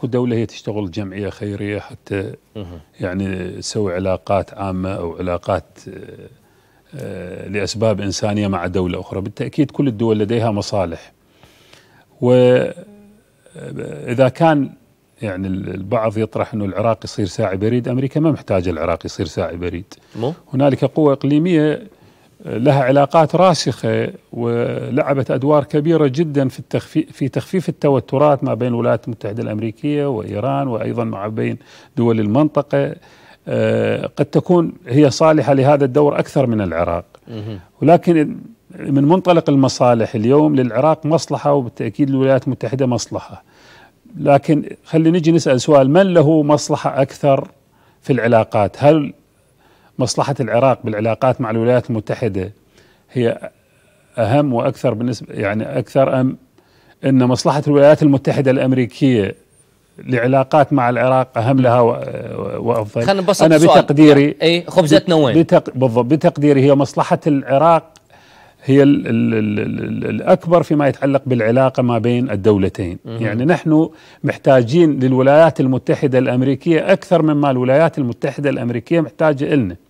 اكو دوله هي تشتغل جمعيه خيريه حتى يعني تسوي علاقات عامه او علاقات آه، لاسباب انسانيه مع دوله اخرى، بالتاكيد كل الدول لديها مصالح. واذا آه، كان يعني البعض يطرح انه العراق يصير ساعي بريد، امريكا ما محتاجه العراق يصير ساعي بريد. مو؟ هنالك قوه اقليميه لها علاقات راسخة ولعبت أدوار كبيرة جدا في, التخفي في تخفيف التوترات ما بين الولايات المتحدة الأمريكية وإيران وأيضا مع بين دول المنطقة آه، قد تكون هي صالحة لهذا الدور أكثر من العراق ولكن من منطلق المصالح اليوم للعراق مصلحة وبالتأكيد الولايات المتحدة مصلحة لكن خلينا نجي نسأل سؤال من له مصلحة أكثر في العلاقات هل مصلحة العراق بالعلاقات مع الولايات المتحدة هي أهم وأكثر بالنسبة يعني أكثر أم أن مصلحة الولايات المتحدة الأمريكية لعلاقات مع العراق أهم لها وأفضل خلينا أنا بتقديري أي خبزتنا وين بتق بالضبط بتقديري هي مصلحة العراق هي الـ الـ الـ الأكبر فيما يتعلق بالعلاقة ما بين الدولتين مم. يعني نحن محتاجين للولايات المتحدة الأمريكية أكثر مما الولايات المتحدة الأمريكية محتاجة إلنا